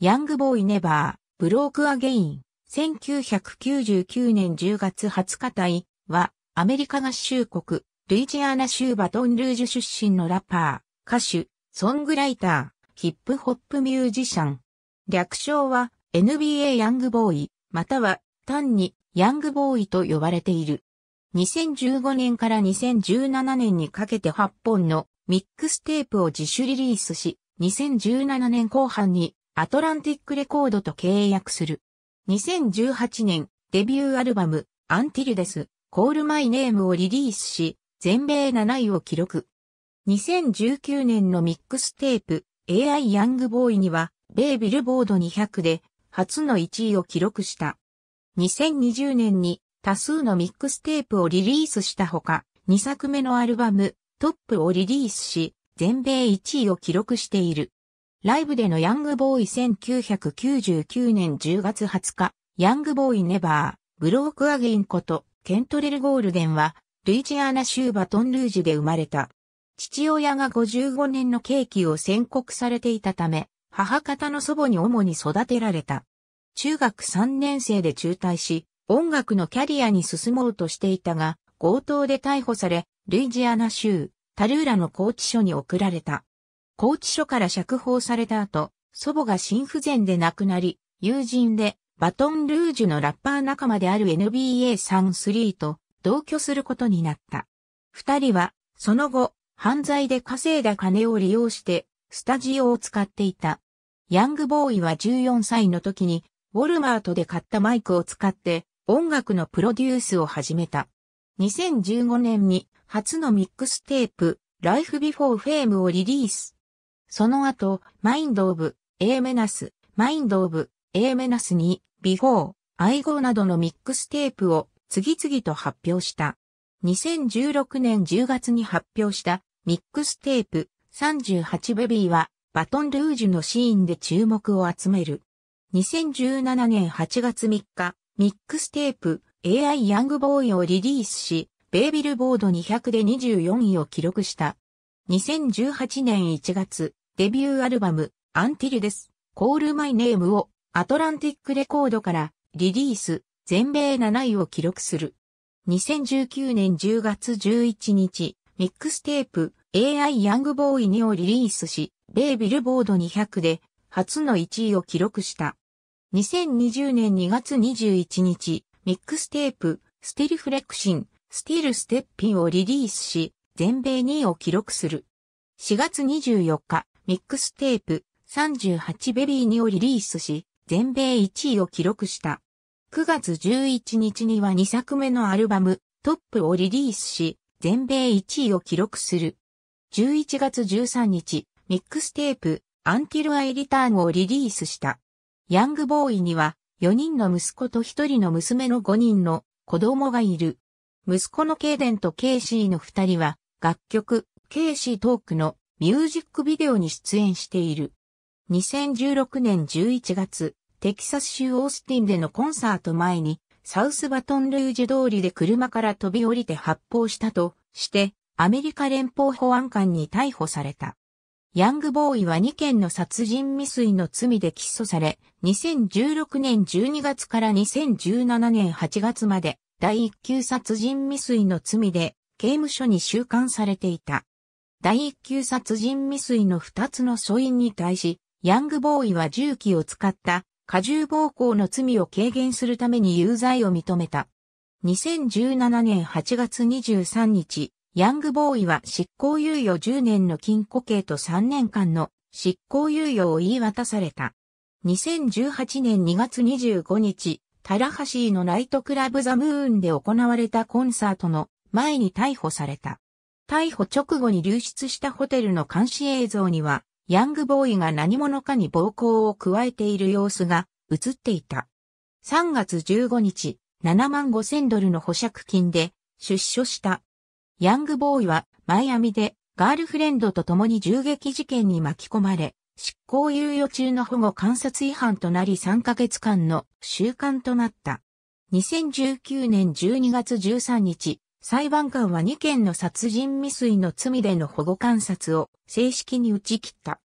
ヤングボーイネバー、ブロークアゲイン、1999年10月20日隊は、アメリカ合衆国、ルイジアナ州バトンルージュ出身のラッパー、歌手、ソングライター、ヒップホップミュージシャン。略称は NBA ヤングボーイ、または単にヤングボーイと呼ばれている。2015年から2017年にかけて8本のミックステープを自主リリースし、2017年後半にアトランティックレコードと契約する。2018年、デビューアルバム、アンティルデス、コールマイネームをリリースし、全米7位を記録。2019年のミックステープ、AI ヤングボーイには、ベイビルボード200で、初の1位を記録した。2020年に多数のミックステープをリリースしたほか、2作目のアルバム、トップをリリースし、全米1位を記録している。ライブでのヤングボーイ1999年10月20日、ヤングボーイネバー、ブロークアゲインこと、ケントレル・ゴールデンは、ルイジアナ州バトンルージュで生まれた。父親が55年の刑期を宣告されていたため、母方の祖母に主に育てられた。中学3年生で中退し、音楽のキャリアに進もうとしていたが、強盗で逮捕され、ルイジアナ州、タルーラの拘置所に送られた。拘置所から釈放された後、祖母が心不全で亡くなり、友人でバトンルージュのラッパー仲間である NBA サンスリーと同居することになった。二人は、その後、犯罪で稼いだ金を利用して、スタジオを使っていた。ヤングボーイは14歳の時に、ウォルマートで買ったマイクを使って、音楽のプロデュースを始めた。2015年に、初のミックステープ、Life Before Fame をリリース。その後、マインドオブ、エーメナス、マインドオブ、エーメナスに、ビフォー、ゴーなどのミックステープを次々と発表した。2016年10月に発表したミックステープ38ベビーはバトンルージュのシーンで注目を集める。2017年8月3日、ミックステープ AI ヤングボーイをリリースし、ベイビルボード200で24位を記録した。2018年1月、デビューアルバム、アンティルです。コールマイネームをアトランティックレコードからリリース、全米7位を記録する。2019年10月11日、ミックステープ AI ヤングボーイ2をリリースし、ベイビルボード200で初の1位を記録した。2020年2月21日、ミックステープスティルフレクシン、スティルステッピンをリリースし、全米2位を記録する。4月24日、ミックステープ38ベビーにをリリースし、全米1位を記録した。9月11日には2作目のアルバム、トップをリリースし、全米1位を記録する。11月13日、ミックステープ、アンティル・アイ・リターンをリリースした。ヤングボーイには、4人の息子と1人の娘の5人の子供がいる。息子のケイデンとケイシーの2人は、楽曲、ケイシートークのミュージックビデオに出演している。2016年11月、テキサス州オースティンでのコンサート前に、サウスバトンルージュ通りで車から飛び降りて発砲したとして、アメリカ連邦保安官に逮捕された。ヤングボーイは2件の殺人未遂の罪で起訴され、2016年12月から2017年8月まで第1級殺人未遂の罪で刑務所に収監されていた。第一級殺人未遂の二つの訴因に対し、ヤングボーイは銃器を使った過重暴行の罪を軽減するために有罪を認めた。2017年8月23日、ヤングボーイは執行猶予10年の禁錮刑と3年間の執行猶予を言い渡された。2018年2月25日、タラハシーのナイトクラブザムーンで行われたコンサートの前に逮捕された。逮捕直後に流出したホテルの監視映像には、ヤングボーイが何者かに暴行を加えている様子が映っていた。3月15日、7万5千ドルの保釈金で出所した。ヤングボーイはマイアミでガールフレンドと共に銃撃事件に巻き込まれ、執行猶予中の保護観察違反となり3ヶ月間の習慣となった。2019年12月13日、裁判官は2件の殺人未遂の罪での保護観察を正式に打ち切った。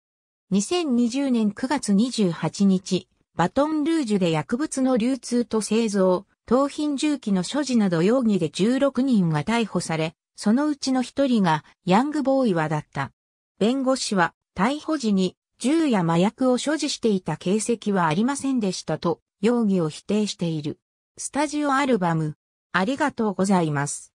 2020年9月28日、バトンルージュで薬物の流通と製造、盗品銃器の所持など容疑で16人が逮捕され、そのうちの1人がヤングボーイはだった。弁護士は逮捕時に銃や麻薬を所持していた形跡はありませんでしたと容疑を否定している。スタジオアルバム、ありがとうございます。